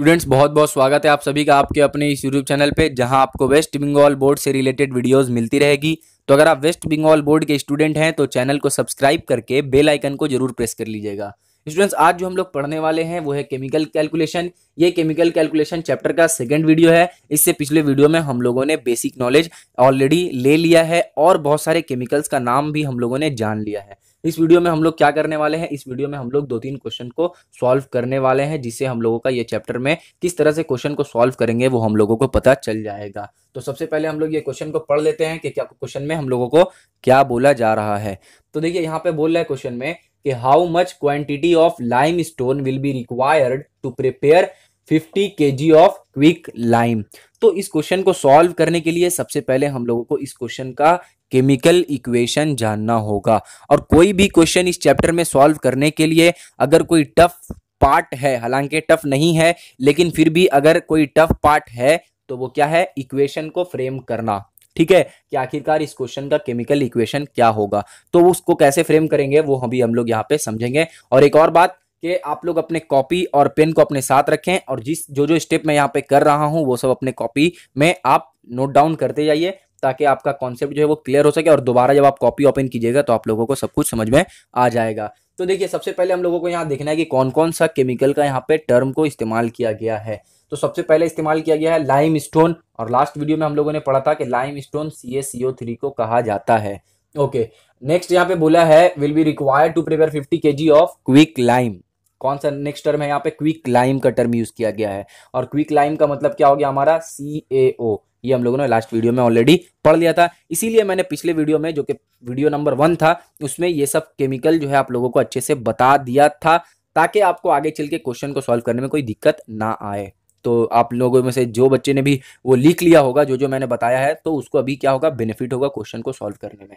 students बहुत बहुत स्वागत है आप सभी का आपके अपने इस यूट्यूब चैनल पे जहां आपको वेस्ट बंगाल बोर्ड से रिलेटेड वीडियोस मिलती रहेगी तो अगर आप वेस्ट बंगाल बोर्ड के स्टूडेंट हैं तो चैनल को सब्सक्राइब करके बेल आइकन को जरूर प्रेस कर लीजिएगा स्टूडेंट्स आज जो हम लोग पढ़ने वाले हैं वो है केमिकल कैलकुलेशन ये केमिकल कैलकुलेशन चैप्टर का सेकेंड वीडियो है इससे पिछले वीडियो में हम लोगों ने बेसिक नॉलेज ऑलरेडी ले लिया है और बहुत सारे केमिकल्स का नाम भी हम लोगों ने जान लिया है इस वीडियो में हम लोग क्या करने वाले हैं इस वीडियो में हम लोग दो तीन क्वेश्चन को सॉल्व करने वाले हैं जिससे हम लोगों का ये चैप्टर में किस तरह से क्वेश्चन को सॉल्व करेंगे वो हम लोगों को पता चल जाएगा तो सबसे पहले हम लोग ये क्वेश्चन को पढ़ लेते हैं कि क्या क्वेश्चन में हम लोगों को क्या बोला जा रहा है तो देखिए यहाँ पे बोल रहा है क्वेश्चन में कि how much quantity of limestone will be required to prepare 50 K G of quick lime तो इस क्वेश्चन को सॉल्व करने के लिए सबसे पहले हम लोगों को इस क्वेश्चन का केमिकल इक्वेशन जानना होगा और कोई भी क्वेश्चन इस चैप्टर में सॉल्व करने के लिए अगर कोई टफ पार्ट है हालांकि टफ नहीं है लेकिन फिर भी अगर कोई टफ पार्ट है तो वो क्या है इक्वेशन को फ्रेम करना ठीक है कि आखिरकार इस क्वेश्चन का केमिकल इक्वेशन क्या होगा तो उसको कैसे फ्रेम करेंगे वो अभी हम लोग यहाँ पे समझेंगे और एक और बात कि आप लोग अपने कॉपी और पेन को अपने साथ रखें और जिस जो जो स्टेप मैं यहाँ पे कर रहा हूँ वो सब अपने कॉपी में आप नोट डाउन करते जाइए ताकि आपका कॉन्सेप्ट जो है वो क्लियर हो सके और दोबारा जब आप कॉपी ओपन कीजिएगा तो आप लोगों को सब कुछ समझ में आ जाएगा तो देखिए सबसे पहले हम लोगों को यहाँ देखना है कि कौन कौन सा केमिकल का यहाँ पे टर्म को इस्तेमाल किया गया है तो सबसे पहले इस्तेमाल किया गया है लाइम स्टोन और लास्ट वीडियो में हम लोगों ने पढ़ा था कि लाइम स्टोन सी को कहा जाता है ओके नेक्स्ट यहाँ पे बोला है will be required to prepare fifty K G of quick lime कौन सा नेक्स्ट टर्म है यहाँ पे क्विक लाइम का टर्म यूज किया गया है और क्विक लाइम का मतलब क्या हो गया हमारा सी ए ओ ये हम लोगों ने लास्ट वीडियो में ऑलरेडी पढ़ लिया था इसीलिए मैंने पिछले वीडियो में जो कि वीडियो नंबर वन था उसमें ये सब केमिकल जो है आप लोगों को अच्छे से बता दिया था ताकि आपको आगे चल के क्वेश्चन को सॉल्व करने में कोई दिक्कत ना आए तो आप लोगों में से जो बच्चे ने भी वो लिख लिया होगा जो जो मैंने बताया है तो उसको अभी क्या होगा बेनिफिट होगा क्वेश्चन को सॉल्व करने में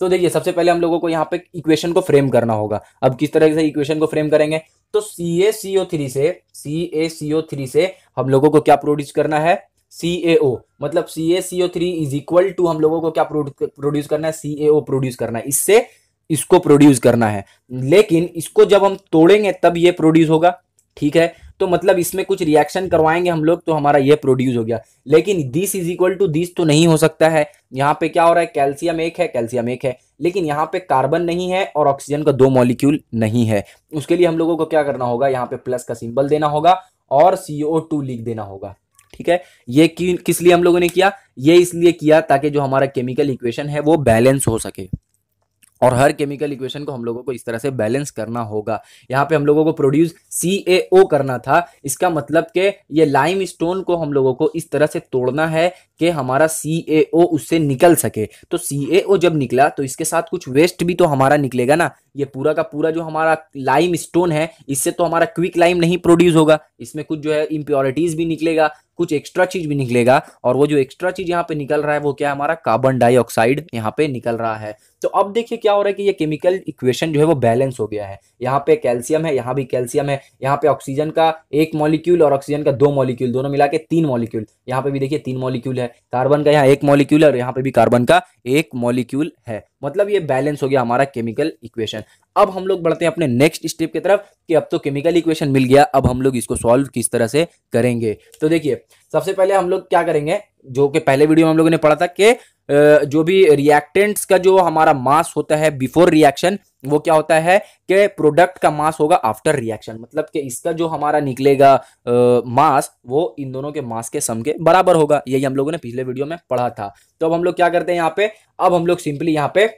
तो देखिए सबसे पहले हम लोगों को यहाँ पे इक्वेशन को फ्रेम करना होगा अब किस तरह से इक्वेशन को फ्रेम करेंगे तो सी ए थ्री से सी ए थ्री से हम लोगों को क्या प्रोड्यूस करना है सी ए ओ मतलब C A C O three is equal to हम लोगों को क्या प्रोड्यूस करना है सी ए ओ प्रोड्यूस करना है इससे इसको प्रोड्यूस करना है लेकिन इसको जब हम तोड़ेंगे तब ये प्रोड्यूस होगा ठीक है तो मतलब इसमें कुछ रिएक्शन करवाएंगे हम लोग तो हमारा ये प्रोड्यूस हो गया लेकिन this is equal to this तो नहीं हो सकता है यहाँ पे क्या हो रहा है कैल्शियम एक है कैल्शियम एक है लेकिन यहाँ पे कार्बन नहीं है और ऑक्सीजन का दो मॉलिक्यूल नहीं है उसके लिए हम लोगों को क्या करना होगा यहाँ पे प्लस का सिंबल देना होगा और टू लिख देना होगा ठीक है ये कि, किस लिए हम लोगों ने किया ये इसलिए किया ताकि जो हमारा केमिकल इक्वेशन है वो बैलेंस हो सके और हर केमिकल इक्वेशन को हम लोगों को इस तरह से बैलेंस करना होगा यहाँ पे हम लोगों को प्रोड्यूस सी ए ओ करना था इसका मतलब कि ये लाइम स्टोन को हम लोगों को इस तरह से तोड़ना है कि हमारा सी ए ओ उससे निकल सके तो सी ए ओ जब निकला तो इसके साथ कुछ वेस्ट भी तो हमारा निकलेगा ना ये पूरा का पूरा जो हमारा लाइम स्टोन है इससे तो हमारा क्विक लाइम नहीं प्रोड्यूस होगा इसमें कुछ जो है इम्प्योरिटीज भी निकलेगा कुछ एक्स्ट्रा चीज भी निकलेगा और वो जो एक्स्ट्रा चीज यहाँ पे निकल रहा है वो क्या है हमारा कार्बन डाइऑक्साइड यहाँ पे निकल रहा है तो अब देखिए क्या हो रहा है कि ये केमिकल इक्वेशन जो है वो बैलेंस हो गया है यहाँ पे कैल्शियम है यहाँ भी कैल्शियम है यहाँ पे ऑक्सीजन का एक मॉलिक्यूल और ऑक्सीजन का दो मॉलिक्यूल दोनों मिला के तीन मॉलिक्यूल यहाँ पे भी देखिए तीन मॉलिक्यूल है कार्बन का यहाँ एक मॉलिक्यूल और यहाँ पे भी कार्बन का एक मॉलिक्यूल है मतलब ये बैलेंस हो गया हमारा केमिकल इक्वेशन अब हम लोग बढ़ते हैं अपने नेक्स्ट स्टेप की तरफ कि अब तो केमिकल इक्वेशन मिल गया अब हम लोग इसको सॉल्व किस तरह से करेंगे तो देखिए सबसे पहले हम लोग क्या करेंगे जो कि पहले वीडियो में हम लोगों ने पढ़ा था कि जो भी रिएक्टेंट्स का जो हमारा मास होता है बिफोर रिएक्शन वो क्या होता है कि प्रोडक्ट का मास होगा आफ्टर रिएक्शन मतलब कि इसका जो हमारा निकलेगा आ, मास वो इन दोनों के मास के सम के बराबर होगा यही हम लोगों ने पिछले वीडियो में पढ़ा था तो अब हम लोग क्या करते हैं यहाँ पे अब हम लोग सिंपली यहाँ पे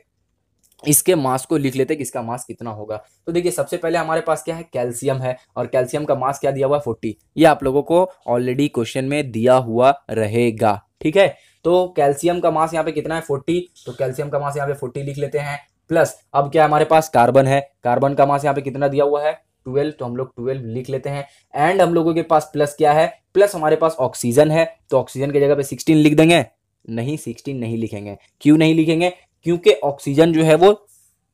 इसके मास को लिख लेते हैं कि इसका मास कितना होगा तो देखिए सबसे पहले हमारे पास क्या है कैल्शियम है और कैल्शियम का मास क्या दिया हुआ है फोर्टी ये आप लोगों को ऑलरेडी क्वेश्चन में दिया हुआ रहेगा ठीक है तो कैल्शियम का मास यहाँ पे कितना है फोर्टी तो कैल्शियम का मास यहाँ पे फोर्टी लिख लेते हैं प्लस अब क्या हमारे पास कार्बन है कार्बन का मास यहाँ पे कितना दिया हुआ है ट्वेल्व तो हम लोग ट्वेल्व लिख लेते हैं एंड हम लोगों के पास प्लस क्या है प्लस हमारे पास ऑक्सीजन है तो ऑक्सीजन की जगह पे सिक्सटीन लिख देंगे नहीं सिक्सटीन नहीं लिखेंगे क्यों नहीं लिखेंगे क्योंकि ऑक्सीजन जो है वो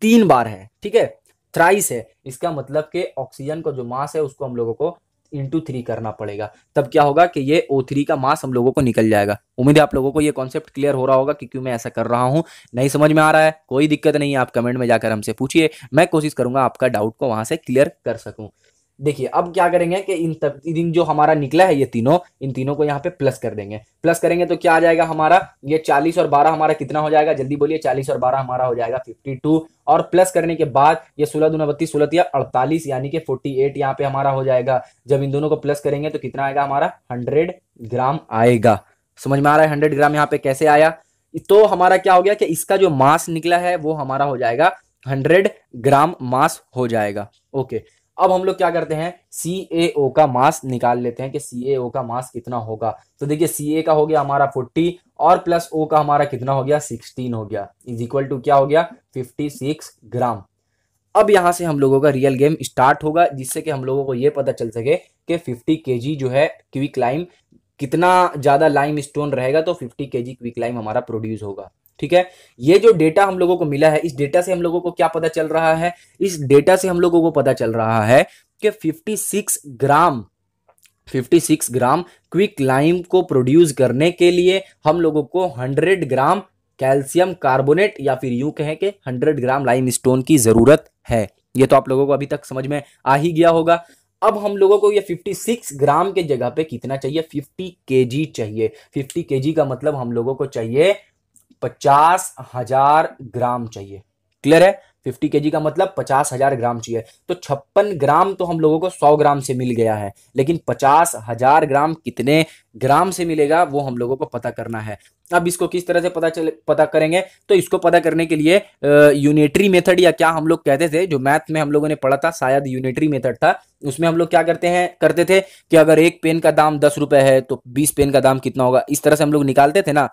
तीन बार है ठीक है थ्राइस है इसका मतलब कि ऑक्सीजन का जो मास है उसको हम लोगों को इंटू थ्री करना पड़ेगा तब क्या होगा कि ये ओ थ्री का मास हम लोगों को निकल जाएगा उम्मीद है आप लोगों को ये कॉन्सेप्ट क्लियर हो रहा होगा कि क्यों मैं ऐसा कर रहा हूँ नहीं समझ में आ रहा है कोई दिक्कत नहीं है आप कमेंट में जाकर हमसे पूछिए मैं कोशिश करूंगा आपका डाउट को वहां से क्लियर कर सकूँ देखिए अब क्या करेंगे कि इन इन जो हमारा निकला है ये तीनों इन तीनों को यहाँ पे प्लस कर देंगे प्लस करेंगे तो क्या आ जाएगा हमारा ये चालीस और बारह हमारा कितना हो जाएगा जल्दी बोलिए चालीस और बारह हमारा हो जाएगा फिफ्टी टू और प्लस करने के बाद ये सोलह दून बत्तीस सोलह या अड़तालीस यानी कि फोर्टी एट यहाँ पे हमारा हो जाएगा जब इन दोनों को प्लस करेंगे तो कितना आएगा हमारा हंड्रेड ग्राम आएगा समझ में आ रहा है हंड्रेड ग्राम यहाँ पे कैसे आया तो हमारा क्या हो गया कि इसका जो मास निकला है वो हमारा हो जाएगा हंड्रेड ग्राम मास हो जाएगा ओके अब हम लोग क्या करते हैं सी का मास निकाल लेते हैं कि सी का मास कितना होगा तो देखिए सी का हो गया हमारा फोर्टी और प्लस ओ का हमारा कितना हो गया 16 हो गया इज इक्वल टू क्या हो गया फिफ्टी सिक्स ग्राम अब यहां से हम लोगों का रियल गेम स्टार्ट होगा जिससे कि हम लोगों को यह पता चल सके कि फिफ्टी के जो है क्विक लाइम कितना ज़्यादा लाइम स्टोन रहेगा तो fifty K G quick lime हमारा प्रोड्यूस होगा ठीक है ये जो डेटा हम लोगों को मिला है इस डेटा से हम लोगों को क्या पता चल रहा है इस डेटा से हम लोगों को पता चल रहा है कि 56 ग्राम 56 ग्राम क्विक लाइम को प्रोड्यूस करने के लिए हम लोगों को 100 ग्राम कैल्शियम कार्बोनेट या फिर यूं कहें कि 100 ग्राम लाइम स्टोन की ज़रूरत है ये तो आप लोगों को अभी तक समझ में आ ही गया होगा अब हम लोगों को ये 56 ग्राम के जगह पे कितना चाहिए 50 केजी चाहिए 50 केजी का मतलब हम लोगों को चाहिए पचास हजार ग्राम चाहिए क्लियर है फिफ्टी के का मतलब पचास हजार ग्राम चाहिए तो छप्पन ग्राम तो हम लोगों को सौ ग्राम से मिल गया है लेकिन पचास हजार ग्राम कितने ग्राम से मिलेगा वो हम लोगों को पता करना है अब इसको किस तरह से पता चले पता करेंगे तो इसको पता करने के लिए यूनिटरी मेथड या क्या हम लोग कहते थे जो मैथ में हम लोगों ने पढ़ा था शायद यूनिटरी मेथड था उसमें हम लोग क्या करते हैं करते थे कि अगर एक पेन का दाम दस रुपए है तो बीस पेन का दाम कितना होगा इस तरह से हम लोग निकालते थे ना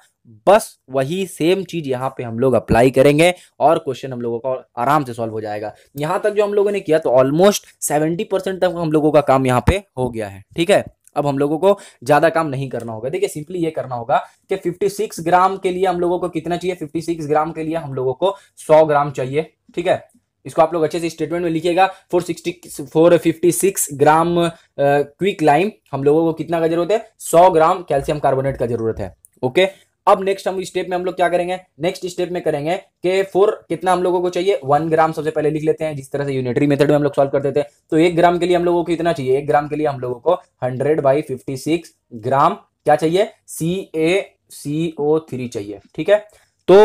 बस वही सेम चीज यहाँ पे हम लोग अप्लाई करेंगे और क्वेश्चन हम लोगों का आराम से सॉल्व हो जाएगा यहाँ तक जो हम लोगों ने किया तो ऑलमोस्ट सेवेंटी परसेंट तक हम लोगों का काम यहाँ पे हो गया है ठीक है अब हम लोगों को ज्यादा काम नहीं करना होगा देखिए सिंपली ये करना होगा कि 56 ग्राम के लिए हम लोगों को कितना चाहिए 56 ग्राम के लिए हम लोगों को 100 ग्राम चाहिए ठीक है इसको आप लोग अच्छे से स्टेटमेंट में लिखिएगा 460 456 ग्राम क्विक लाइम हम लोगों को कितना का जरूरत है 100 ग्राम कैल्शियम कार्बोनेट का जरूरत है ओके अब नेक्स्ट हम स्टेप में हम लोग क्या करेंगे नेक्स्ट स्टेप में करेंगे कि फोर कितना हम लोगों को चाहिए वन ग्राम सबसे पहले लिख लेते हैं जिस तरह से यूनिटरी मेथड में हम लोग सॉल्व करते थे तो एक ग्राम के लिए हम लोगों को कितना चाहिए एक ग्राम के लिए हम लोगों को hundred by fifty six gram क्या चाहिए सी ए सी ओ थ्री चाहिए ठीक है तो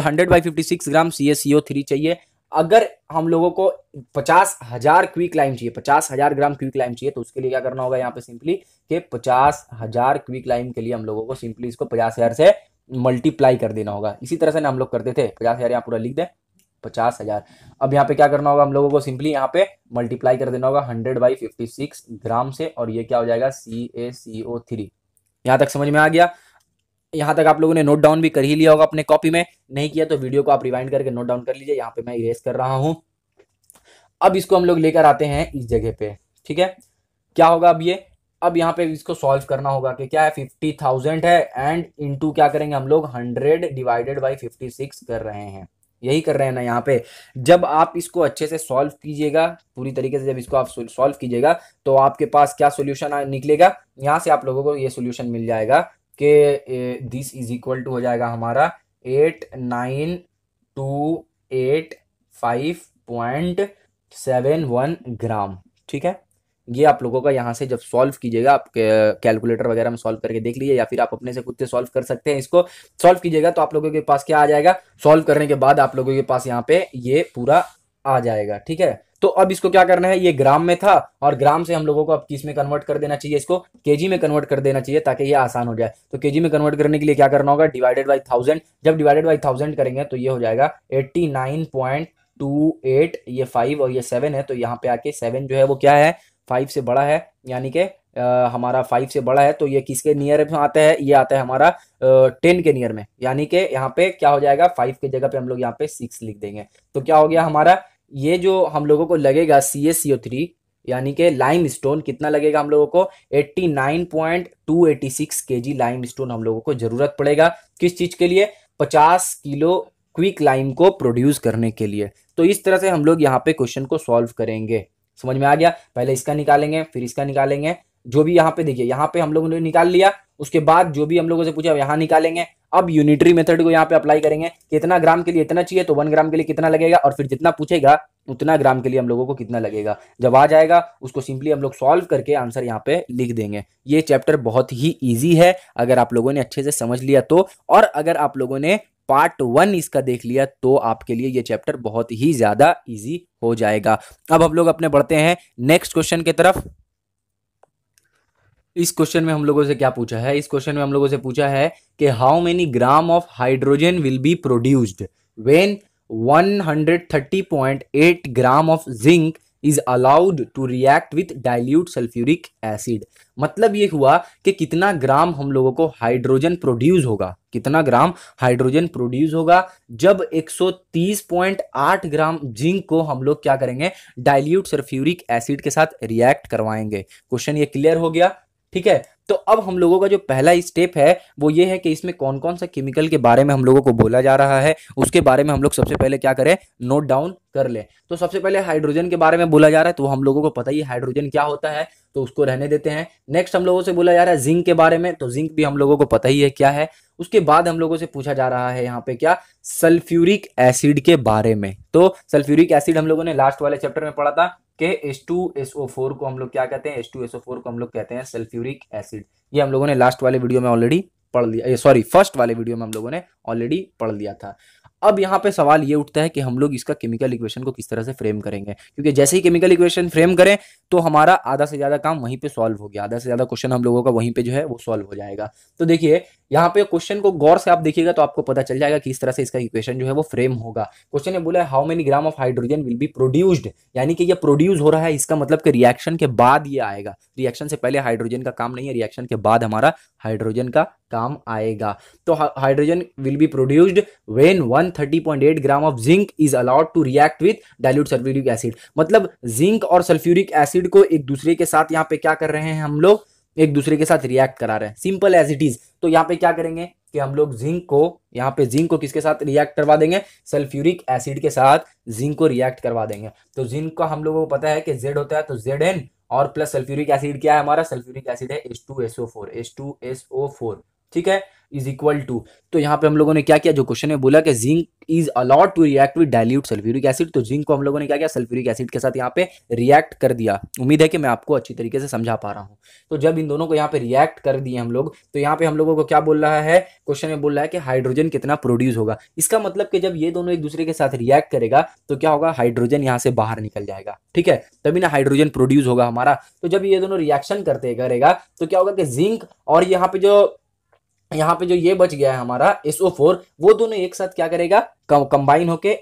hundred by fifty six gram C A C O three चाहिए अगर हम लोगों को पचास हजार क्विक लाइम चाहिए पचास हजार ग्राम क्विक लाइम चाहिए तो उसके लिए क्या करना होगा यहाँ पे सिंपली कि पचास हजार क्विक लाइम के लिए हम लोगों को सिंपली इसको पचास हजार से मल्टीप्लाई कर देना होगा इसी तरह से ना हम लोग करते थे पचास हजार यहाँ पूरा लिख दें पचास हजार अब यहाँ पे क्या करना होगा हम लोगों को सिंपली यहाँ पे मल्टीप्लाई कर देना होगा hundred by fifty six gram से और ये क्या हो जाएगा सी ए सी ओ थ्री यहाँ तक समझ में आ गया यहाँ तक आप लोगों ने नोट डाउन भी कर ही लिया होगा अपने कॉपी में नहीं किया तो वीडियो को आप रिवाइंड करके नोट डाउन कर लीजिए यहाँ पे मैं इरेज कर रहा हूँ अब इसको हम लोग लेकर आते हैं इस जगह पे ठीक है क्या होगा अब ये अब यहाँ पे इसको सॉल्व करना होगा कि क्या है फिफ्टी थाउजेंड है एंड इनटू क्या करेंगे हम लोग hundred divided by fifty six कर रहे हैं यही कर रहे हैं ना यहाँ पे जब आप इसको अच्छे से सॉल्व कीजिएगा पूरी तरीके से जब इसको आप सॉल्व कीजिएगा तो आपके पास क्या सोल्यूशन निकलेगा यहाँ से आप लोगों को ये सोल्यूशन मिल जाएगा के दिस इज इक्वल टू हो जाएगा हमारा eight nine two eight five point seven one gram ठीक है ये आप लोगों का यहाँ से जब सॉल्व कीजिएगा आप कैलकुलेटर वगैरह में सॉल्व करके देख लीजिए या फिर आप अपने से खुद से सॉल्व कर सकते हैं इसको सॉल्व कीजिएगा तो आप लोगों के पास क्या आ जाएगा सॉल्व करने के बाद आप लोगों के पास यहाँ पे ये पूरा आ जाएगा ठीक है तो अब इसको क्या करना है ये ग्राम में था और ग्राम से हम लोगों को अब किस में कन्वर्ट कर देना चाहिए इसको केजी में कन्वर्ट कर देना चाहिए ताकि ये आसान हो जाए तो केजी में कन्वर्ट करने के लिए क्या करना होगा डिवाइडेड बाई थाउजेंड जब डिवाइडेड बाई थाउजेंड करेंगे तो ये हो जाएगा eighty nine point two eight ये फाइव और ये सेवन है तो यहाँ पे आके सेवन जो है वो क्या है फाइव से बड़ा है यानी कि हमारा फाइव से बड़ा है तो ये किसके नियर में आता है ये आता है हमारा टेन के नियर में यानी कि यहाँ पे क्या हो जाएगा फाइव के जगह पे हम लोग यहाँ पे सिक्स लिख देंगे तो क्या हो गया हमारा ये जो हम लोगों को लगेगा सी एस थ्री यानी कि लाइम स्टोन कितना लगेगा हम लोगों को 89.286 केजी लाइम स्टोन हम लोगों को जरूरत पड़ेगा किस चीज के लिए 50 किलो क्विक लाइम को प्रोड्यूस करने के लिए तो इस तरह से हम लोग यहाँ पे क्वेश्चन को सॉल्व करेंगे समझ में आ गया पहले इसका निकालेंगे फिर इसका निकालेंगे जो भी यहाँ पे देखिए यहाँ पे हम लोगों ने निकाल लिया उसके बाद जो भी हम लोगों से पूछा यहाँ निकालेंगे अब यूनिटरी मेथड को यहाँ पे अप्लाई करेंगे कितना ग्राम के लिए इतना चाहिए तो वन ग्राम के लिए कितना लगेगा और फिर जितना पूछेगा उतना ग्राम के लिए हम लोगों को कितना लगेगा जब आ जाएगा उसको सिंपली हम लोग सॉल्व करके आंसर यहाँ पे लिख देंगे ये चैप्टर बहुत ही ईजी है अगर आप लोगों ने अच्छे से समझ लिया तो और अगर आप लोगों ने पार्ट वन इसका देख लिया तो आपके लिए ये चैप्टर बहुत ही ज़्यादा ईजी हो जाएगा अब हम लोग अपने बढ़ते हैं नेक्स्ट क्वेश्चन की तरफ इस क्वेश्चन में हम लोगों से क्या पूछा है इस क्वेश्चन में हम लोगों से पूछा है कि how many gram of hydrogen will be produced when 130.8 gram of zinc is allowed to react with dilute sulphuric acid मतलब ये हुआ कि कितना ग्राम हम लोगों को हाइड्रोजन प्रोड्यूस होगा कितना ग्राम हाइड्रोजन प्रोड्यूस होगा जब 130.8 ग्राम जिंक को हम लोग क्या करेंगे डाइल्यूट सल्फ्यूरिक एसिड के साथ रिएक्ट करवाएंगे क्वेश्चन ये क्लियर हो गया ठीक है तो अब हम लोगों का जो पहला स्टेप है वो ये है कि इसमें कौन कौन सा केमिकल के बारे में हम लोगों को बोला जा रहा है उसके बारे में हम लोग सबसे पहले क्या करें नोट डाउन कर लें तो सबसे पहले हाइड्रोजन के बारे में बोला जा रहा है तो हम लोगों को पता ही हाइड्रोजन क्या होता है तो उसको रहने देते हैं नेक्स्ट हम लोगों से बोला जा रहा है जिंक के बारे में तो जिंक भी हम लोगों को पता ही है क्या है उसके बाद हम लोगों से पूछा जा रहा है यहाँ पे क्या सल्फ्यूरिक एसिड के बारे में तो सल्फ्यूरिक एसिड हम लोगों ने लास्ट वाले चैप्टर में पढ़ा था कि फोर को हम लोग क्या कहते हैं फोर को हम लोग कहते हैं सल्फ्यूरिक एसिड ये हम लोगों ने लास्ट वाले वीडियो में ऑलरेडी पढ़ लिया सॉरी फर्स्ट वाले वीडियो में हम लोगों ने ऑलरेडी पढ़ लिया था अब यहाँ पे सवाल ये उठता है कि हम लोग इसका केमिकल इक्वेशन को किस तरह से फ्रेम करेंगे क्योंकि जैसे ही केमिकल इक्वेशन फ्रेम करें तो हमारा आधा से ज़्यादा काम वहीं पे सॉल्व हो गया आधा से ज़्यादा क्वेश्चन हम लोगों का वहीं पे जो है वो सॉल्व हो जाएगा तो देखिए यहाँ पे क्वेश्चन को गौर से आप देखिएगा तो आपको पता चल जाएगा कि इस तरह से इसका इक्वेशन जो है वो फ्रेम होगा क्वेश्चन ने बोला है how many gram of hydrogen will be produced यानी कि ये प्रोड्यूस हो रहा है इसका मतलब कि रिएक्शन के बाद ये आएगा रिएक्शन से पहले हाइड्रोजन का काम नहीं है रिएक्शन के बाद हमारा हाइड्रोजन का काम आएगा तो hydrogen will be produced when 130.8 gram of zinc is allowed to react with dilute sulphuric acid मतलब जिंक और सल्फ्यूरिक एसिड को एक दूसरे के साथ यहाँ पे क्या कर रहे हैं हम लोग एक दूसरे के साथ रिएक्ट करा रहे हैं सिंपल एज इट इज तो यहाँ पे क्या करेंगे कि हम लोग जिंक को यहाँ पे जिंक को किसके साथ रिएक्ट करवा देंगे सल्फ्यूरिक एसिड के साथ जिंक को रिएक्ट करवा देंगे तो जिंक का हम लोगों को पता है कि जेड होता है तो जेड एन और प्लस सल्फ्यूरिक एसिड क्या है हमारा सल्फ्यूरिक एसिड है S two S O four S two S O four ठीक है इज इक्वल टू तो यहाँ पे हम लोगों ने क्या किया जो क्वेश्चन में बोला कि zinc is allowed to react with dilute sulphuric acid तो जिंक को हम लोगों ने क्या किया सल्फ्यूरिक एसिड के साथ यहाँ पे रिएक्ट कर दिया उम्मीद है कि मैं आपको अच्छी तरीके से समझा पा रहा हूँ तो जब इन दोनों को यहाँ पे रिएक्ट कर दिए हम लोग तो यहाँ पे हम लोगों को क्या बोल रहा है क्वेश्चन में बोल रहा है कि हाइड्रोजन कितना प्रोड्यूस होगा इसका मतलब कि जब ये दोनों एक दूसरे के साथ रिएक्ट करेगा तो क्या होगा हाइड्रोजन यहाँ से बाहर निकल जाएगा ठीक है तभी ना हाइड्रोजन प्रोड्यूस होगा हमारा तो जब ये दोनों रिएक्शन करते करेगा तो क्या होगा कि जिंक और यहाँ पे जो यहाँ पे जो ये बच गया है हमारा SO4 वो दोनों एक साथ क्या करेगा कंबाइन होके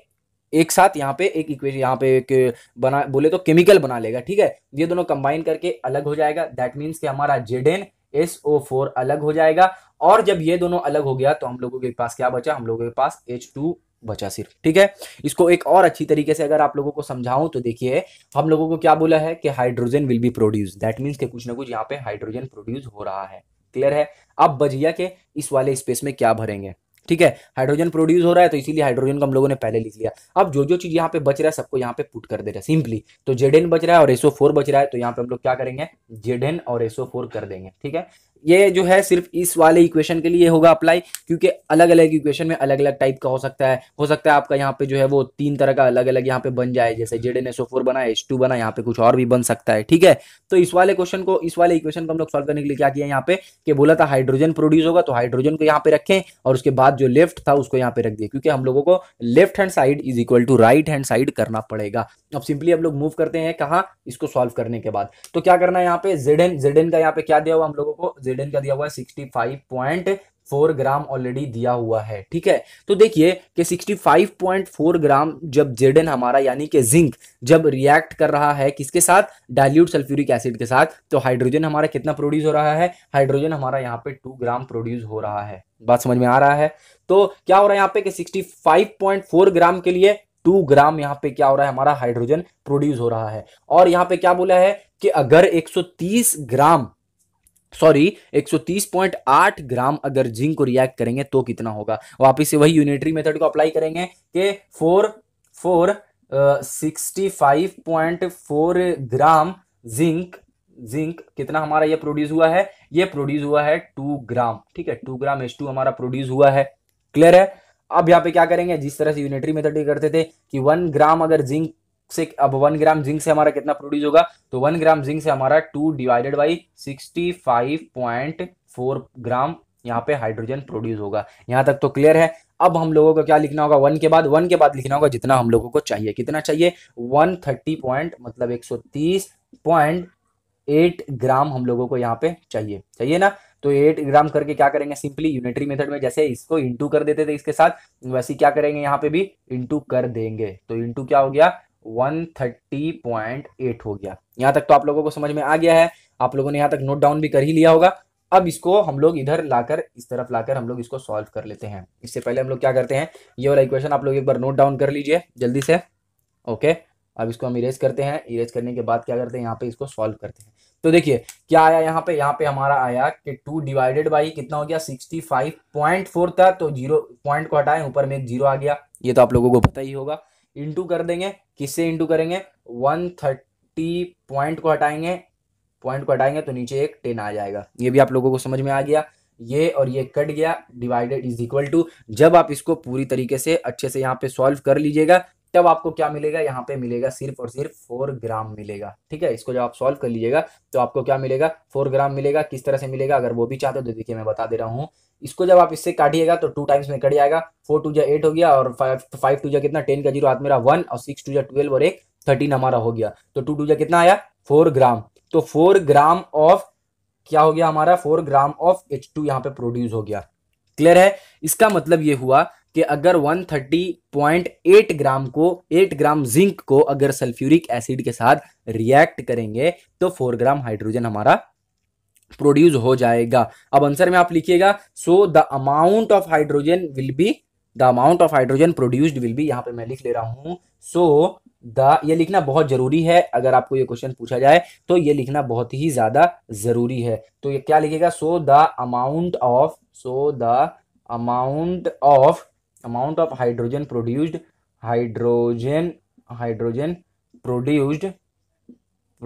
एक साथ यहाँ पे एक इक्वेशन यहाँ पे एक बना बोले तो केमिकल बना लेगा ठीक है ये दोनों कंबाइन करके अलग हो जाएगा दैट मीन्स कि हमारा जेडेन SO4 अलग हो जाएगा और जब ये दोनों अलग हो गया तो हम लोगों के पास क्या बचा हम लोगों के पास टू बचा सिर्फ ठीक है इसको एक और अच्छी तरीके से अगर आप लोगों को समझाऊं तो देखिए हम लोगों को क्या बोला है कि hydrogen will be produce that means के कुछ ना कुछ यहाँ पे हाइड्रोजन प्रोड्यूस हो रहा है क्लियर है अब बजिया के इस वाले स्पेस में क्या भरेंगे ठीक है हाइड्रोजन प्रोड्यूस हो रहा है तो इसीलिए हाइड्रोजन को हम लोगों ने पहले लिख लिया अब जो जो चीज यहाँ पे बच रहा है सबको यहाँ पे पुट कर दे रहा है सिंपली तो जेडेन बच रहा है और एसओ फोर बच रहा है तो यहाँ पे हम लोग क्या करेंगे जेडेन और एसओ फोर कर देंगे ठीक है ये जो है सिर्फ इस वाले इक्वेशन के लिए होगा अप्लाई क्योंकि अलग अलग इक्वेशन में अलग अलग टाइप का हो सकता है हो सकता है आपका यहाँ पे जो है वो तीन तरह का अलग अलग यहाँ पे बन जाए जैसे जेड एन फोर बना एच टू बना यहाँ पे कुछ और भी बन सकता है ठीक है तो इस वाले क्वेश्चन को इस वाले इक्वेशन को हम लोग सॉल्व करने के लिए क्या किया यहाँ पे कि बोला था हाइड्रोजन प्रोड्यूस होगा तो हाइड्रोजन को यहाँ पे रखें और उसके बाद जो लेफ्ट था उसको यहाँ पे रख दिया क्योंकि हम लोगों को left hand side is equal to right hand side करना पड़ेगा अब सिंपली हम लोग मूव करते हैं कहाँ इसको सॉल्व करने के बाद तो क्या करना है यहाँ पे जेड एन जेड एन का यहाँ पे क्या दिया हुआ हम लोगों को जेड का दिया हुआ है sixty five point four gram already दिया हुआ है ठीक है तो देखिए कि sixty five point four gram जब जेडन हमारा यानी कि जिंक जब रिएक्ट कर रहा है किसके साथ डाइल्यूट सल्फ्यूरिक एसिड के साथ तो हाइड्रोजन हमारा कितना प्रोड्यूस हो रहा है हाइड्रोजन हमारा यहाँ पे टू ग्राम प्रोड्यूस हो रहा है बात समझ में आ रहा है तो क्या हो रहा है यहाँ पे कि फोर ग्राम के लिए टू ग्राम यहाँ पे क्या हो रहा है हमारा हाइड्रोजन प्रोड्यूस हो रहा है और यहाँ पे क्या बोला है कि अगर 130 ग्राम सॉरी 130.8 ग्राम अगर जिंक को रिएक्ट करेंगे तो कितना होगा वापिस से वही यूनिटरी मेथड को अप्लाई करेंगे कि four four sixty five point four gram zinc zinc कितना हमारा ये प्रोड्यूस हुआ है ये प्रोड्यूस हुआ है टू ग्राम ठीक है टू ग्राम एस टू हमारा प्रोड्यूस हुआ है क्लियर है अब यहाँ पे क्या करेंगे जिस तरह से यूनिटरी मेथड करते थे कि वन ग्राम अगर जिंक से अब वन ग्राम जिंक से हमारा कितना प्रोड्यूस होगा तो वन ग्राम जिंक से हमारा two divided by sixty five point four gram यहाँ पे हाइड्रोजन प्रोड्यूस होगा यहाँ तक तो क्लियर है अब हम लोगों को क्या लिखना होगा वन के बाद वन के बाद लिखना होगा जितना हम लोगों को चाहिए कितना चाहिए वन थर्टी पॉइंट मतलब एक सौ तीस पॉइंट एट ग्राम हम लोगों को यहाँ पे चाहिए चाहिए ना तो एट ग्राम करके क्या करेंगे सिंपली यूनिटरी मेथड में जैसे इसको इंटू कर देते थे इसके साथ वैसे क्या करेंगे यहाँ पे भी इंटू कर देंगे तो इंटू क्या हो गया 130.8 हो गया यहाँ तक तो आप लोगों को समझ में आ गया है आप लोगों ने यहाँ तक नोट डाउन भी कर ही लिया होगा अब इसको हम लोग इधर लाकर इस तरफ लाकर हम लोग इसको सॉल्व कर लेते हैं इससे पहले हम लोग क्या करते हैं ये वाला इक्वेशन आप लोग एक बार नोट डाउन कर लीजिए जल्दी से ओके अब इसको हम इरेज करते हैं इरेज करने के बाद क्या करते हैं यहाँ पे इसको सॉल्व करते हैं तो देखिए क्या आया यहाँ पे यहाँ पे हमारा आया कि टू डिवाइडेड बाई कितना हो गया सिक्सटी फाइव पॉइंट फोर था तो जीरो पॉइंट को हटाएं ऊपर में एक जीरो आ गया ये तो आप लोगों को पता ही होगा इंटू कर देंगे किससे इंटू करेंगे वन थर्टी पॉइंट को हटाएंगे पॉइंट को हटाएंगे तो नीचे एक टेन आ जाएगा ये भी आप लोगों को समझ में आ गया ये और ये कट गया डिवाइडेड इज इक्वल टू जब आप इसको पूरी तरीके से अच्छे से यहाँ पे सॉल्व कर लीजिएगा तब आपको क्या मिलेगा यहाँ पे मिलेगा सिर्फ और सिर्फ फोर ग्राम मिलेगा ठीक है इसको जब आप सॉल्व कर लीजिएगा तो आपको क्या मिलेगा फोर ग्राम मिलेगा किस तरह से मिलेगा अगर वो भी चाहते हो तो देखिए मैं बता दे रहा हूँ इसको जब आप इससे काटिएगा तो टू टाइम्स में कट जाएगा फोर टू जो एट हो गया और फाइव फाइव टू जो कितना टेन का जीरो हाथ मेरा वन और सिक्स टू जो ट्वेल्व और एक थर्टीन हमारा हो गया तो टू टू जो कितना आया फोर ग्राम तो फोर ग्राम ऑफ क्या हो गया हमारा four gram of H two यहाँ पे प्रोड्यूस हो गया क्लियर है इसका मतलब ये हुआ कि अगर 130.8 ग्राम को 8 ग्राम जिंक को अगर सल्फ्यूरिक एसिड के साथ रिएक्ट करेंगे तो 4 ग्राम हाइड्रोजन हमारा प्रोड्यूस हो जाएगा अब आंसर में आप लिखिएगा so the amount of hydrogen will be the amount of hydrogen produced will be यहां पे मैं लिख ले रहा हूं सो द ये लिखना बहुत जरूरी है अगर आपको ये क्वेश्चन पूछा जाए तो ये लिखना बहुत ही ज्यादा जरूरी है तो ये क्या लिखेगा so the amount of so the amount of amount of hydrogen produced hydrogen hydrogen produced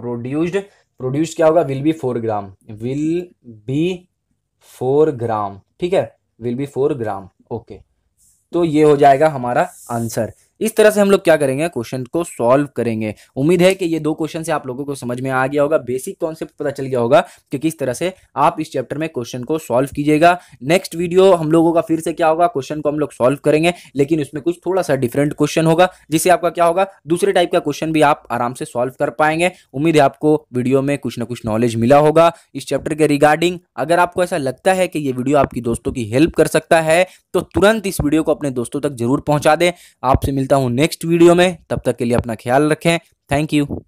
produced produced क्या होगा will be four gram will be four gram ठीक है will be four gram okay तो ये हो जाएगा हमारा आंसर इस तरह से हम लोग क्या करेंगे क्वेश्चन को सॉल्व करेंगे उम्मीद है कि ये दो क्वेश्चन से आप लोगों को समझ में आ गया होगा बेसिक कॉन्सेप्ट पता चल गया होगा कि किस तरह से आप इस चैप्टर में क्वेश्चन को सॉल्व कीजिएगा नेक्स्ट वीडियो हम लोगों का फिर से क्या होगा क्वेश्चन को हम लोग सॉल्व करेंगे लेकिन उसमें कुछ थोड़ा सा डिफरेंट क्वेश्चन होगा जिससे आपका क्या होगा दूसरे टाइप का क्वेश्चन भी आप आराम से सॉल्व कर पाएंगे उम्मीद है आपको वीडियो में कुछ ना कुछ नॉलेज मिला होगा इस चैप्टर के रिगार्डिंग अगर आपको ऐसा लगता है कि ये वीडियो आपकी दोस्तों की हेल्प कर सकता है तो तुरंत इस वीडियो को अपने दोस्तों तक जरूर पहुंचा दें आपसे मिल मिलता हूँ नेक्स्ट वीडियो में तब तक के लिए अपना ख्याल रखें थैंक यू